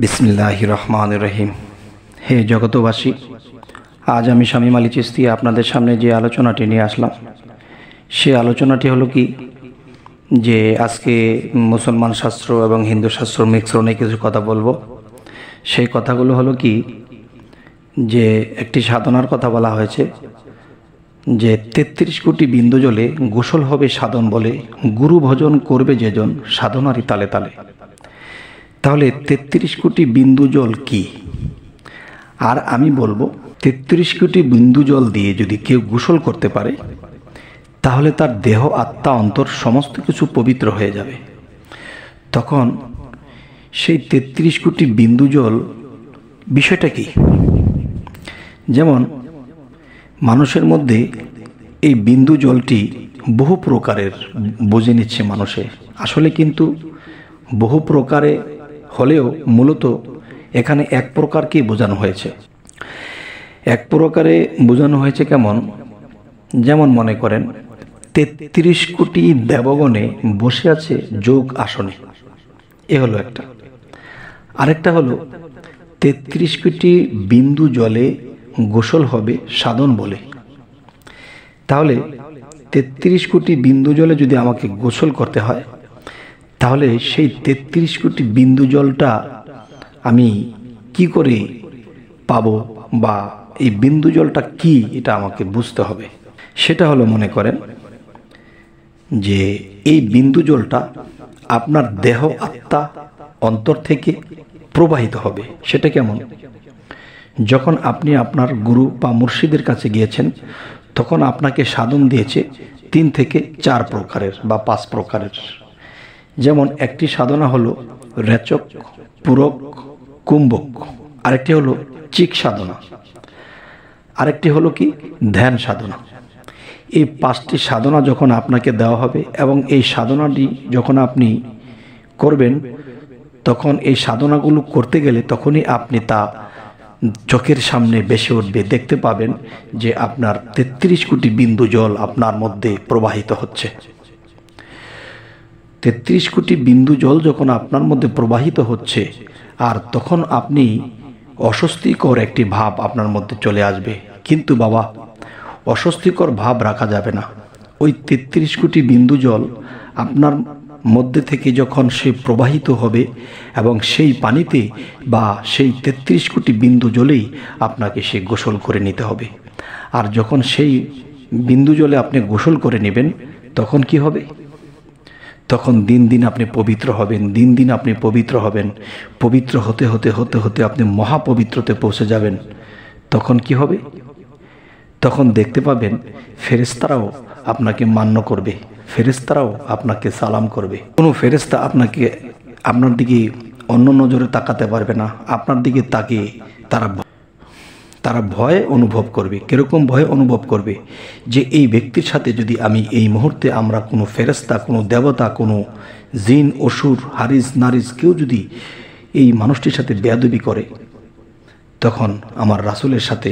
বিসমিল্লাহ রহমান রহিম হে জগতবাসী আজ আমি স্বামী মালি চিস্তি আপনাদের সামনে যে আলোচনাটি নিয়ে আসলাম সে আলোচনাটি হলো কি যে আজকে মুসলমান শাস্ত্র এবং হিন্দু শাস্ত্র মিশ্রণে কিছু কথা বলবো সেই কথাগুলো হলো কি যে একটি সাধনার কথা বলা হয়েছে যে তেত্রিশ কোটি বিন্দু জলে গোসল হবে সাধন বলে গুরু ভজন করবে যেজন সাধনারই তালে তালে তাহলে তেত্রিশ কোটি বিন্দু জল কি আর আমি বলবো তেত্রিশ কোটি বিন্দু জল দিয়ে যদি কেউ গোসল করতে পারে তাহলে তার দেহ আত্মা অন্তর সমস্ত কিছু পবিত্র হয়ে যাবে তখন সেই তেত্রিশ কোটি বিন্দু জল বিষয়টা কি যেমন মানুষের মধ্যে এই বিন্দু জলটি বহু প্রকারের বুঝে নিচ্ছে মানুষে আসলে কিন্তু বহু প্রকারে হলেও মূলত এখানে এক কি বোঝানো হয়েছে এক প্রকারে বোঝানো হয়েছে কেমন যেমন মনে করেন তেত্রিশ কোটি দেবগণে বসে আছে যোগ আসনে এ হলো একটা আরেকটা হলো তেত্রিশ কোটি বিন্দু জলে গোসল হবে সাধন বলে তাহলে তেত্রিশ কোটি বিন্দু জলে যদি আমাকে গোসল করতে হয় তাহলে সেই তেত্রিশ কোটি বিন্দু জলটা আমি কি করে পাব বা এই বিন্দু জলটা কি এটা আমাকে বুঝতে হবে সেটা হলো মনে করেন যে এই বিন্দু জলটা আপনার দেহ আত্মা অন্তর থেকে প্রবাহিত হবে সেটা কেমন যখন আপনি আপনার গুরু বা মুর্শিদের কাছে গিয়েছেন তখন আপনাকে সাধন দিয়েছে তিন থেকে চার প্রকারের বা পাঁচ প্রকারের যেমন একটি সাধনা হল রেচক পুরক কুম্ভক আরেকটি হলো চিক সাধনা আরেকটি হলো কি ধ্যান সাধনা এই পাঁচটি সাধনা যখন আপনাকে দেওয়া হবে এবং এই সাধনাটি যখন আপনি করবেন তখন এই সাধনাগুলো করতে গেলে তখনই আপনি তা চোখের সামনে বেশি উঠবে দেখতে পাবেন যে আপনার তেত্রিশ কোটি বিন্দু জল আপনার মধ্যে প্রবাহিত হচ্ছে তেত্রিশ কোটি বিন্দু জল যখন আপনার মধ্যে প্রবাহিত হচ্ছে আর তখন আপনি অস্বস্তিকর একটি ভাব আপনার মধ্যে চলে আসবে কিন্তু বাবা অস্বস্তিকর ভাব রাখা যাবে না ওই তেত্রিশ কোটি বিন্দু জল আপনার মধ্যে থেকে যখন সে প্রবাহিত হবে এবং সেই পানিতে বা সেই তেত্রিশ কোটি বিন্দু জলেই আপনাকে সে গোসল করে নিতে হবে আর যখন সেই বিন্দু জলে আপনি গোসল করে নেবেন তখন কি হবে তখন দিন দিন আপনি পবিত্র হবেন দিন দিন আপনি পবিত্র হবেন পবিত্র হতে হতে হতে হতে আপনি মহাপবিত্রতে পৌঁছে যাবেন তখন কি হবে তখন দেখতে পাবেন ফেরেস্তারাও আপনাকে মান্য করবে ফেরেস্তারাও আপনাকে সালাম করবে কোনো ফেরেস্তা আপনাকে আপনার দিকে অন্য নজরে তাকাতে পারবে না আপনার দিকে তাকিয়ে তারা তারা ভয় অনুভব করবে কীরকম ভয় অনুভব করবে যে এই ব্যক্তির সাথে যদি আমি এই মুহূর্তে আমরা কোনো ফেরস্তা কোনো দেবতা কোনো জিন অসুর হারিস নারিস কেউ যদি এই মানুষটির সাথে বেয়াদবি করে তখন আমার রাসুলের সাথে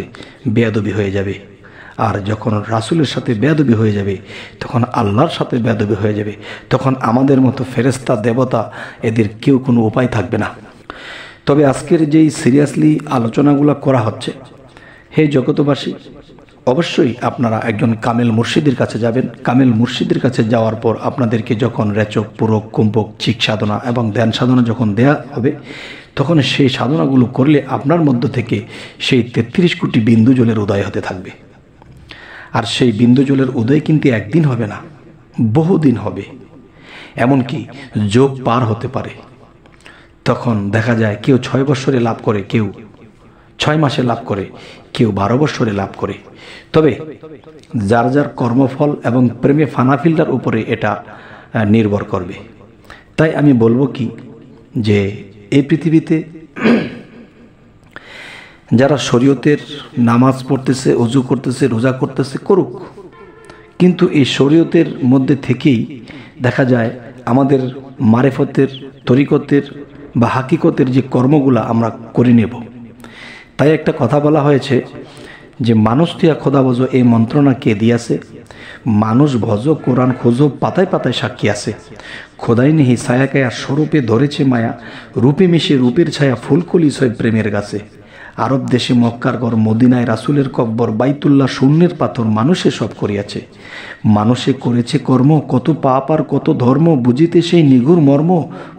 বেয়াদবি হয়ে যাবে আর যখন রাসুলের সাথে বেয়াদবি হয়ে যাবে তখন আল্লাহর সাথে বেয়াদবি হয়ে যাবে তখন আমাদের মতো ফেরেস্তা দেবতা এদের কেউ কোনো উপায় থাকবে না তবে আজকের যেই সিরিয়াসলি আলোচনাগুলো করা হচ্ছে হে জগতবাসী অবশ্যই আপনারা একজন কামেল মুর্শিদের কাছে যাবেন কামেল মুর্শিদের কাছে যাওয়ার পর আপনাদেরকে যখন রেচক পুরক কুম্পক চিক সাধনা এবং ধ্যান সাধনা যখন দেয়া হবে তখন সেই সাধনাগুলো করলে আপনার মধ্য থেকে সেই তেত্রিশ কোটি বিন্দু জলের উদয় হতে থাকবে আর সেই বিন্দু জলের উদয় কিন্তু একদিন হবে না বহুদিন হবে এমনকি যোগ পার হতে পারে তখন দেখা যায় কেউ ছয় বছরে লাভ করে কেউ ছয় মাসে লাভ করে কেউ বারো বছরে লাভ করে তবে যার যার কর্মফল এবং প্রেমে ফানাফিল্টার উপরে এটা নির্ভর করবে তাই আমি বলবো কি যে এই পৃথিবীতে যারা শরীয়তের নামাজ পড়তেছে অজু করতেছে রোজা করতেছে করুক কিন্তু এই শরীয়তের মধ্যে থেকেই দেখা যায় আমাদের মারেফতের তরিকতের বা হাকিকতের যে কর্মগুলা আমরা করে নেব তাই একটা কথা বলা হয়েছে যে মানুষ তুয়া খোদা বোঝো এই মন্ত্রণা কে দিয়াছে মানুষ ভজ কোরআন খোঁজো পাতায় পাতায় সাক্ষী আছে খোদাই নেহি কায়া স্বরূপে ধরেছে মায়া রূপে মিশে রূপের ছায়া ফুলকলি সয় প্রেমের গাছে আরব দেশে মক্কার গড় মদিনায় রাসুলের কব্বর বাইতুল্লাহ শূন্যের পাথর মানুষে সব করিয়াছে মানুষে করেছে কর্ম কত পাপ আর কত ধর্ম বুঝিতে সেই নিগুর মর্ম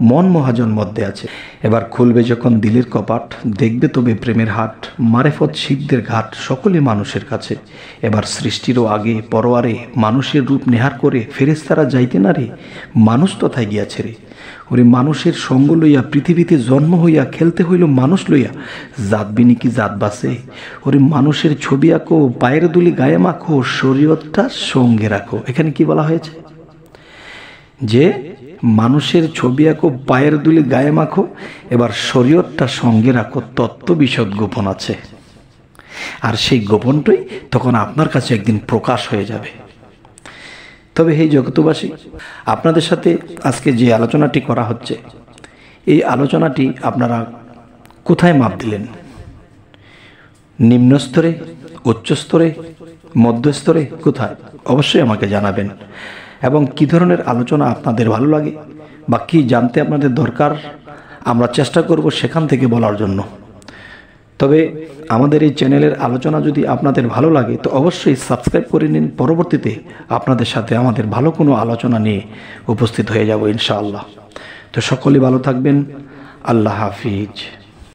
মন মহাজন মধ্যে আছে এবার খুলবে যখন দিলের কপাট দেখবে তবে প্রেমের হাট মারেফত শিখদের ঘাট সকলে মানুষের কাছে এবার সৃষ্টিরও আগে পরোয়ারে মানুষের রূপ নেহার করে ফেরেস্তারা যাইতে না রে মানুষ তথায় গিয়াছে রে ওরে মানুষের সঙ্গ লইয়া পৃথিবীতে জন্ম হইয়া খেলতে হইল মানুষ লইয়া জাত বিনি কি জাত বাসে ওরে মানুষের ছবি আঁকো পায়ের দুলি গায়ে মাখো শরীয়তটা সঙ্গে রাখো এখানে কি বলা হয়েছে যে মানুষের ছবি আঁকো পায়ের দুলি গায়ে মাখো এবার শরীয়তটা সঙ্গে রাখো তত্ত্ব বিশদ গোপন আছে আর সেই গোপনটাই তখন আপনার কাছে একদিন প্রকাশ হয়ে যাবে তবে হে জগতবাসী আপনাদের সাথে আজকে যে আলোচনাটি করা হচ্ছে এই আলোচনাটি আপনারা কোথায় মাপ দিলেন নিম্নস্তরে উচ্চস্তরে মধ্যস্তরে কোথায় অবশ্যই আমাকে জানাবেন এবং কি ধরনের আলোচনা আপনাদের ভালো লাগে বা কী জানতে আপনাদের দরকার আমরা চেষ্টা করব সেখান থেকে বলার জন্য তবে আমাদের এই চ্যানেলের আলোচনা যদি আপনাদের ভালো লাগে তো অবশ্যই সাবস্ক্রাইব করে নিন পরবর্তীতে আপনাদের সাথে আমাদের ভালো কোনো আলোচনা নিয়ে উপস্থিত হয়ে যাব ইনশাআল্লাহ তো সকলেই ভালো থাকবেন আল্লাহ হাফিজ